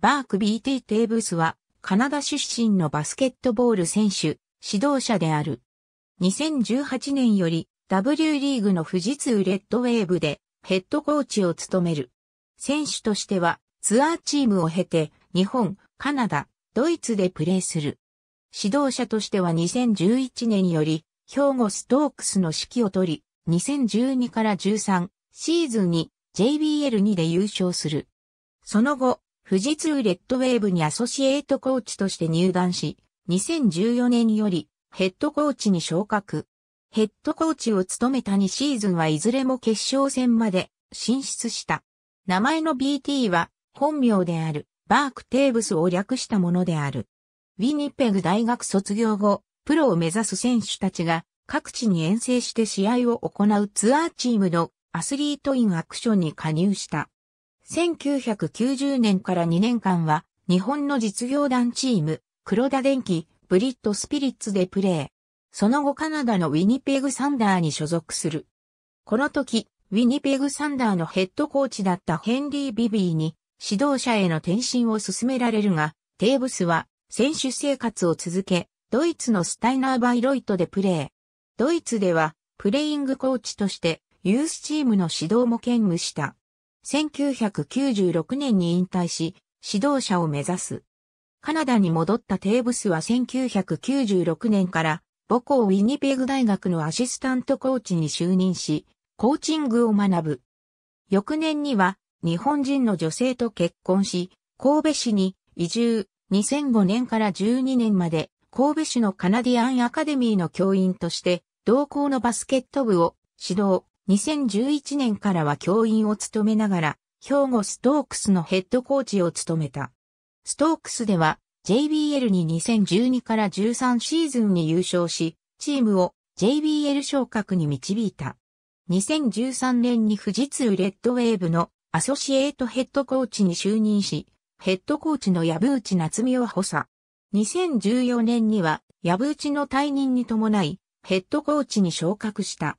バーク BT テーブスは、カナダ出身のバスケットボール選手、指導者である。2018年より W リーグの富士通レッドウェーブでヘッドコーチを務める。選手としてはツアーチームを経て日本、カナダ、ドイツでプレーする。指導者としては2011年より兵庫ストークスの指揮を取り、2012から13シーズンに JBL2 で優勝する。その後、富士通レッドウェーブにアソシエイトコーチとして入団し、2014年よりヘッドコーチに昇格。ヘッドコーチを務めた2シーズンはいずれも決勝戦まで進出した。名前の BT は本名であるバーク・テーブスを略したものである。ウィニペグ大学卒業後、プロを目指す選手たちが各地に遠征して試合を行うツアーチームのアスリートインアクションに加入した。1990年から2年間は、日本の実業団チーム、黒田電機、ブリットスピリッツでプレー。その後カナダのウィニペグサンダーに所属する。この時、ウィニペグサンダーのヘッドコーチだったヘンリー・ビビーに指導者への転身を勧められるが、テーブスは選手生活を続け、ドイツのスタイナー・バイロイトでプレー。ドイツではプレイングコーチとしてユースチームの指導も兼務した。1996年に引退し、指導者を目指す。カナダに戻ったテーブスは1996年から母校ウィニペグ大学のアシスタントコーチに就任し、コーチングを学ぶ。翌年には日本人の女性と結婚し、神戸市に移住、2005年から12年まで神戸市のカナディアンアカデミーの教員として同校のバスケット部を指導、2011年からは教員を務めながら、兵庫ストークスのヘッドコーチを務めた。ストークスでは JBL に2012から13シーズンに優勝し、チームを JBL 昇格に導いた。2013年に富士通レッドウェーブのアソシエイトヘッドコーチに就任し、ヘッドコーチの矢部内夏美を補佐。2014年には矢部内の退任に伴い、ヘッドコーチに昇格した。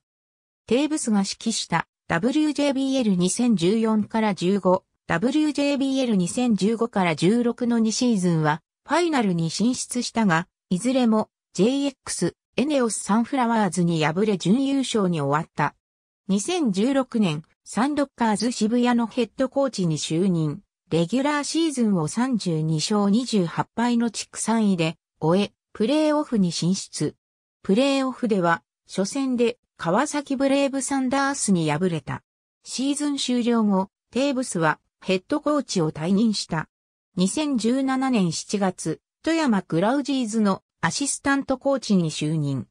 テーブスが指揮した WJBL2014 から15、WJBL2015 から16の2シーズンはファイナルに進出したが、いずれも JX エネオスサンフラワーズに敗れ準優勝に終わった。2016年、サンドッカーズ渋谷のヘッドコーチに就任。レギュラーシーズンを32勝28敗の地区3位で終え、プレーオフに進出。プレーオフでは、初戦で川崎ブレイブサンダースに敗れた。シーズン終了後、テーブスはヘッドコーチを退任した。2017年7月、富山クラウジーズのアシスタントコーチに就任。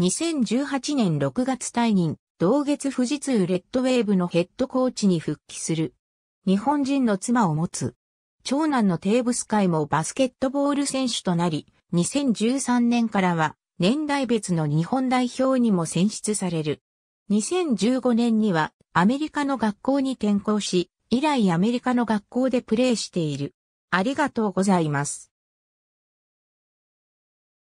2018年6月退任、同月富士通レッドウェーブのヘッドコーチに復帰する。日本人の妻を持つ。長男のテーブス会もバスケットボール選手となり、2013年からは年代別の日本代表にも選出される。2015年にはアメリカの学校に転校し、以来アメリカの学校でプレーしている。ありがとうございます。